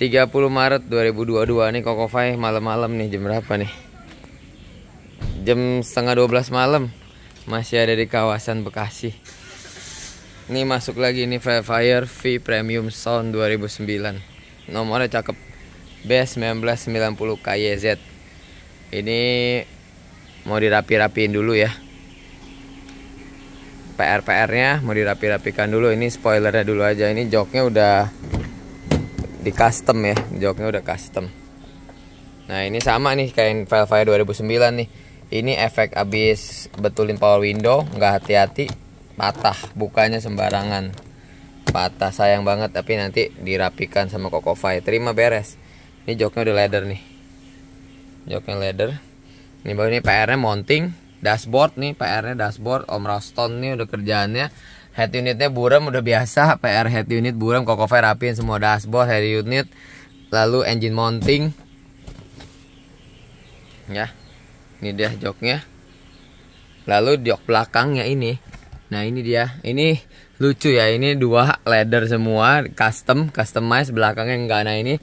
30 Maret 2022 nih Koko Fai malam-malam nih jam berapa nih? Jam setengah 12 malam masih ada di kawasan Bekasi. ini masuk lagi nih Fire V Premium Sound 2009. Nomornya cakep B1990 KYZ. Ini mau dirapi-rapiin dulu ya. PR-PR-nya mau dirapi-rapikan dulu. Ini spoilernya dulu aja. Ini joknya udah di custom ya joknya udah custom nah ini sama nih kayak Velfire 2009 nih ini efek abis betulin power window nggak hati-hati patah bukanya sembarangan patah sayang banget tapi nanti dirapikan sama Fire terima beres ini joknya udah leather nih joknya leather ini baru ini PR nya mounting dashboard nih PR nya dashboard Om Roston nih udah kerjaannya head unitnya buram udah biasa PR head unit buram cover rapiin semua dashboard head unit lalu engine mounting ya ini dia joknya lalu jok belakangnya ini nah ini dia ini lucu ya ini dua leather semua custom customize belakangnya enggak nah ini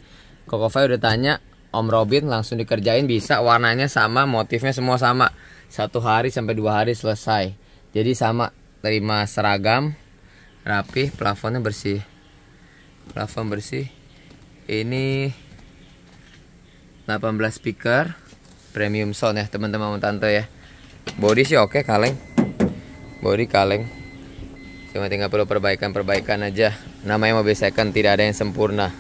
kokover udah tanya Om Robin langsung dikerjain bisa warnanya sama motifnya semua sama satu hari sampai dua hari selesai jadi sama terima seragam rapi plafonnya bersih plafon bersih ini 18 speaker premium sound ya teman-teman tante ya body sih oke okay, kaleng body kaleng cuma tinggal perlu perbaikan-perbaikan aja namanya mobil second tidak ada yang sempurna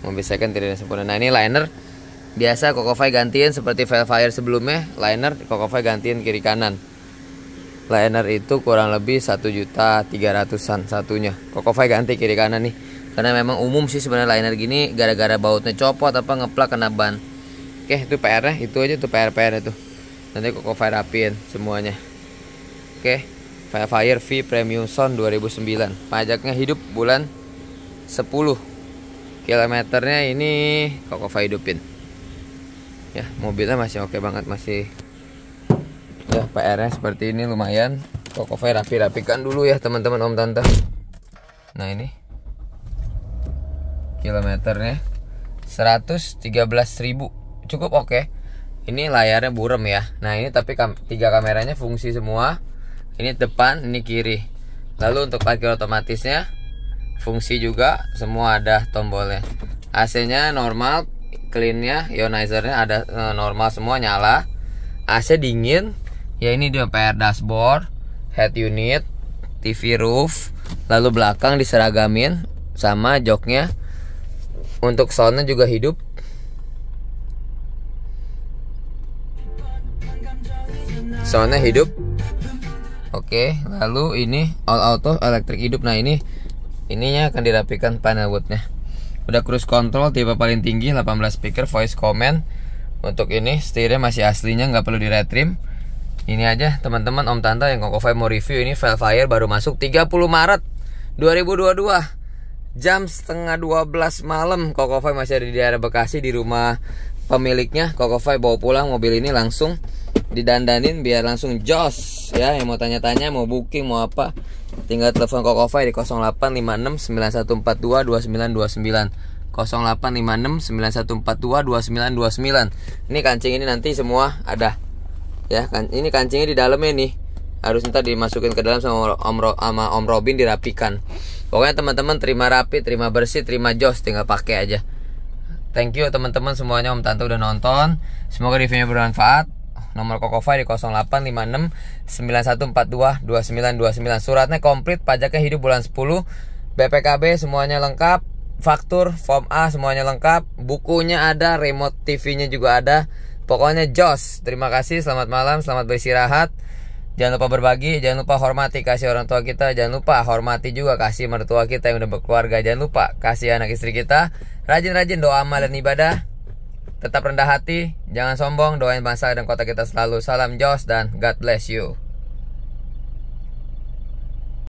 mobil second tidak ada yang sempurna nah ini liner biasa Kokofai gantiin seperti Velfire sebelumnya liner Kokofai gantiin kiri kanan Liner itu kurang lebih satu juta tiga ratusan satunya. Kokofai ganti kiri kanan nih. Karena memang umum sih sebenarnya liner gini gara-gara bautnya copot apa ngeplak kena ban. Oke, itu PR-nya, itu aja tuh PR-PR itu. Nanti Fire rapiin semuanya. Oke. Fire V Premium Sound 2009. Pajaknya hidup bulan 10. Kilometernya ini Kokofai hidupin. Ya, mobilnya masih oke banget, masih PR-nya seperti ini lumayan kokofnya rapi-rapikan dulu ya teman-teman om tante nah ini kilometernya 113.000 cukup oke okay. ini layarnya burem ya nah ini tapi kam tiga kameranya fungsi semua ini depan ini kiri lalu untuk parkir otomatisnya fungsi juga semua ada tombolnya AC nya normal cleannya ionizer nya ada eh, normal semua nyala AC dingin ya ini dia PR dashboard head unit TV roof lalu belakang diseragamin sama joknya untuk soundnya juga hidup soundnya hidup oke lalu ini all auto elektrik hidup nah ini ininya akan dirapikan panel woodnya udah cruise control tipe paling tinggi 18 speaker voice command untuk ini setirnya masih aslinya nggak perlu diretrim ini aja teman-teman om tante yang Koko mau review ini Velfire baru masuk 30 Maret 2022 jam setengah 12 malam Koko masih ada di daerah Bekasi di rumah pemiliknya Koko bawa pulang mobil ini langsung didandanin biar langsung jos ya yang mau tanya-tanya mau booking mau apa tinggal telepon Koko Five di 0856 9142 2929 0856 9142 2929 ini kancing ini nanti semua ada ya kan ini kancingnya di dalamnya nih harus ntar dimasukin ke dalam sama om, sama om Robin dirapikan pokoknya teman-teman terima rapi terima bersih terima jos tinggal pakai aja thank you teman-teman semuanya om Tanto udah nonton semoga reviewnya bermanfaat nomor Kokova di 0856 9142 2929 suratnya komplit pajaknya hidup bulan 10 BPKB semuanya lengkap faktur form A semuanya lengkap bukunya ada remote TV-nya juga ada Pokoknya jos. Terima kasih, selamat malam, selamat beristirahat. Jangan lupa berbagi, jangan lupa hormati kasih orang tua kita, jangan lupa hormati juga kasih mertua kita yang udah berkeluarga, jangan lupa kasih anak istri kita. Rajin-rajin doa amal dan ibadah. Tetap rendah hati, jangan sombong, doain bangsa dan kota kita selalu. Salam Jos dan God bless you.